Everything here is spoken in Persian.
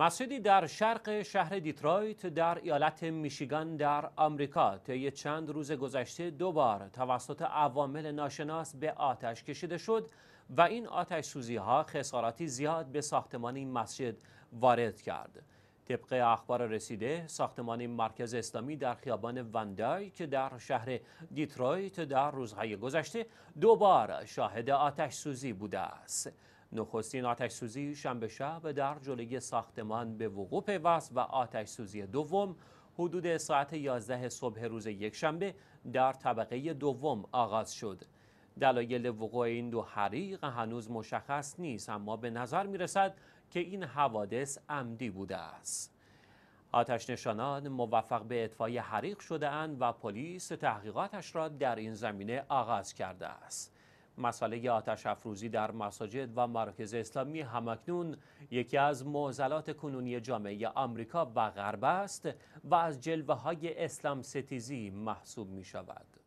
مسجدی در شرق شهر دیترویت در ایالت میشیگان در آمریکا طی چند روز گذشته دوبار توسط عوامل ناشناس به آتش کشیده شد و این آتش سوزی ها خساراتی زیاد به ساختمان این مسجد وارد کرد. طبق اخبار رسیده ساختمان مرکز اسلامی در خیابان وندای که در شهر دیترویت در روزهای گذشته دوبار شاهد آتش سوزی بوده است. نخستین آتش سوزی شنبه شب در جلوی ساختمان به وقوع پیوست و آتش سوزی دوم حدود ساعت 11 صبح روز یکشنبه در طبقه دوم آغاز شد. دلایل وقوع این دو حریق هنوز مشخص نیست اما به نظر می رسد که این حوادث عمدی بوده است. آتش نشانان موفق به اطفای حریق شده اند و پلیس تحقیقاتش را در این زمینه آغاز کرده است. مسئله آتش افروزی در مساجد و مراکز اسلامی همکنون یکی از معضلات کنونی جامعه آمریکا و غرب است و از جلوه های اسلام ستیزی محسوب می شود.